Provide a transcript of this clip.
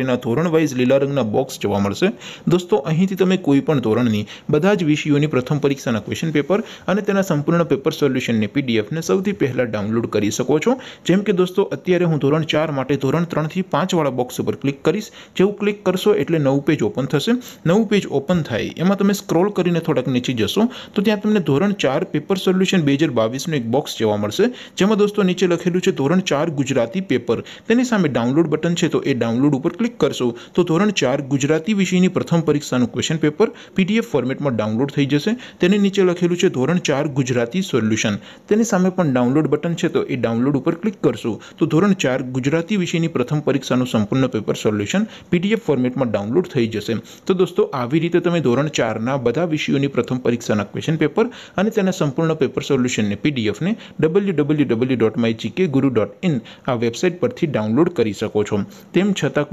તનો ધોરણ વાઇઝ લીલા રંગના બોક્સ જોવા મળશે દોસ્તો અહીંથી તમે કોઈ પણ ધોરણની બધા જ વિષયોની પ્રથમ પરીક્ષાના ક્વેશ્ચન પેપર અને તેના સંપૂર્ણ પેપર સોલ્યુશનની પીડીએફ ને સૌથી પહેલા ડાઉનલોડ કરી શકો છો જેમ કે દોસ્તો અત્યારે હું ધોરણ 4 માટે ધોરણ 3 થી 5 વાળા બોક્સ ઉપર ક્લિક કરીશ જે હું ક્લિક કરશો એટલે નવું પેજ ઓપન થશે નવું પેજ ઓપન થાય એમાં તમે સ્ક્રોલ કરીને થોડક નીચે જશો તો ત્યાં તમને ધોરણ 4 પેપર સોલ્યુશન 2022 નો એક બોક્સ જોવા મળશે જેમાં દોસ્તો નીચે લખેલું છે ધોરણ 4 ગુજરાતી પેપર તેની સામે ડાઉનલોડ બટન છે તો એ ડાઉનલોડ ઉપર કલિક કરશુ તો ધોરણ 4 ગુજરાતી વિષયની પ્રથમ પરીક્ષાનું ક્વેશ્ચન પેપર પીડીએફ ફોર્મેટમાં ડાઉનલોડ થઈ જશે તેની નીચે લખેલું છે ધોરણ 4 ગુજરાતી સોલ્યુશન તેની સામે પણ ડાઉનલોડ બટન છે તો એ ડાઉનલોડ ઉપર ક્લિક કરશુ તો ધોરણ 4 ગુજરાતી વિષયની પ્રથમ પરીક્ષાનું સંપૂર્ણ પેપર સોલ્યુશન પીડીએફ ફોર્મેટમાં ડાઉનલોડ થઈ જશે તો દોસ્તો આવી રીતે તમે ધોરણ 4 ના બધા વિષયોની પ્રથમ પરીક્ષાના ક્વેશ્ચન પેપર અને તેના સંપૂર્ણ પેપર સોલ્યુશનને પીડીએફ ને www.mygkguru.in આ વેબસાઈટ પરથી ડાઉનલોડ કરી શકો છો તેમ છતક